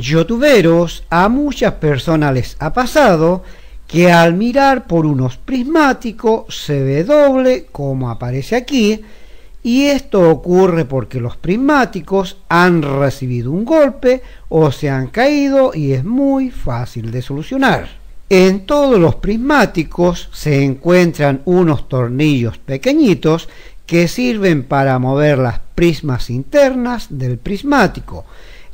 Yotuberos a muchas personas les ha pasado que al mirar por unos prismáticos se ve doble, como aparece aquí, y esto ocurre porque los prismáticos han recibido un golpe o se han caído y es muy fácil de solucionar. En todos los prismáticos se encuentran unos tornillos pequeñitos que sirven para mover las prismas internas del prismático.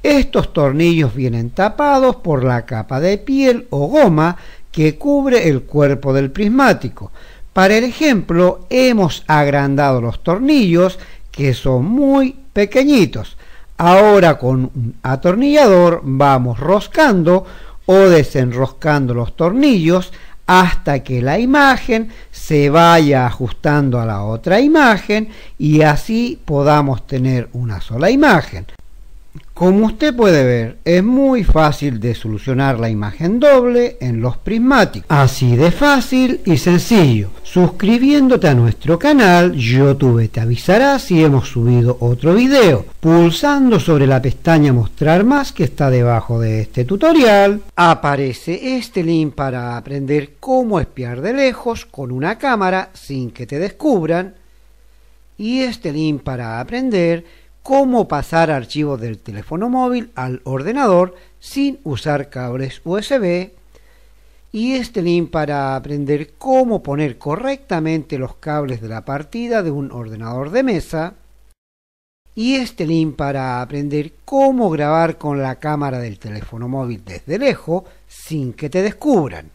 Estos tornillos vienen tapados por la capa de piel o goma que cubre el cuerpo del prismático. Para el ejemplo, hemos agrandado los tornillos que son muy pequeñitos. Ahora con un atornillador vamos roscando o desenroscando los tornillos hasta que la imagen se vaya ajustando a la otra imagen y así podamos tener una sola imagen. Como usted puede ver, es muy fácil de solucionar la imagen doble en los prismáticos. Así de fácil y sencillo. Suscribiéndote a nuestro canal, YouTube te avisará si hemos subido otro video. Pulsando sobre la pestaña Mostrar más que está debajo de este tutorial, aparece este link para aprender cómo espiar de lejos con una cámara sin que te descubran. Y este link para aprender cómo pasar archivos del teléfono móvil al ordenador sin usar cables USB y este link para aprender cómo poner correctamente los cables de la partida de un ordenador de mesa y este link para aprender cómo grabar con la cámara del teléfono móvil desde lejos sin que te descubran.